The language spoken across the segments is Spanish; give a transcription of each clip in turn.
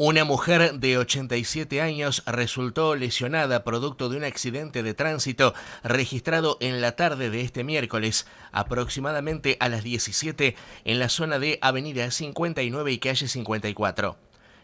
Una mujer de 87 años resultó lesionada producto de un accidente de tránsito registrado en la tarde de este miércoles, aproximadamente a las 17, en la zona de Avenida 59 y Calle 54.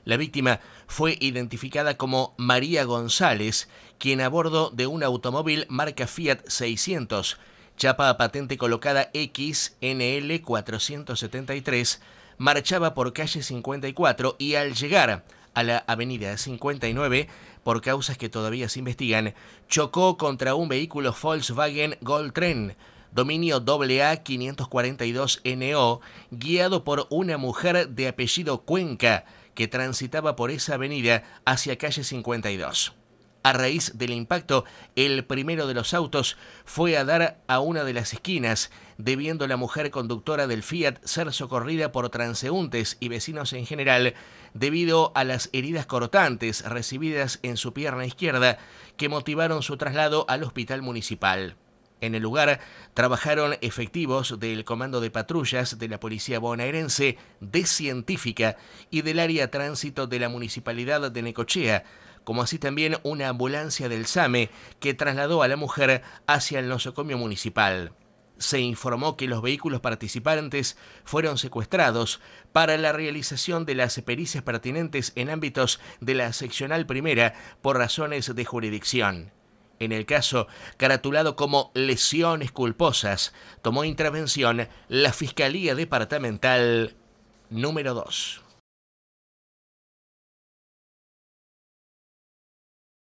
La víctima fue identificada como María González, quien a bordo de un automóvil marca Fiat 600 chapa patente colocada XNL 473, marchaba por calle 54 y al llegar a la avenida 59, por causas que todavía se investigan, chocó contra un vehículo Volkswagen Goldtren, dominio AA 542NO, guiado por una mujer de apellido Cuenca, que transitaba por esa avenida hacia calle 52. A raíz del impacto, el primero de los autos fue a dar a una de las esquinas, debiendo la mujer conductora del Fiat ser socorrida por transeúntes y vecinos en general debido a las heridas cortantes recibidas en su pierna izquierda que motivaron su traslado al hospital municipal. En el lugar trabajaron efectivos del Comando de Patrullas de la Policía Bonaerense de Científica y del Área Tránsito de la Municipalidad de Necochea, como así también una ambulancia del SAME que trasladó a la mujer hacia el nosocomio municipal. Se informó que los vehículos participantes fueron secuestrados para la realización de las pericias pertinentes en ámbitos de la seccional primera por razones de jurisdicción. En el caso, caratulado como lesiones culposas, tomó intervención la Fiscalía Departamental número 2.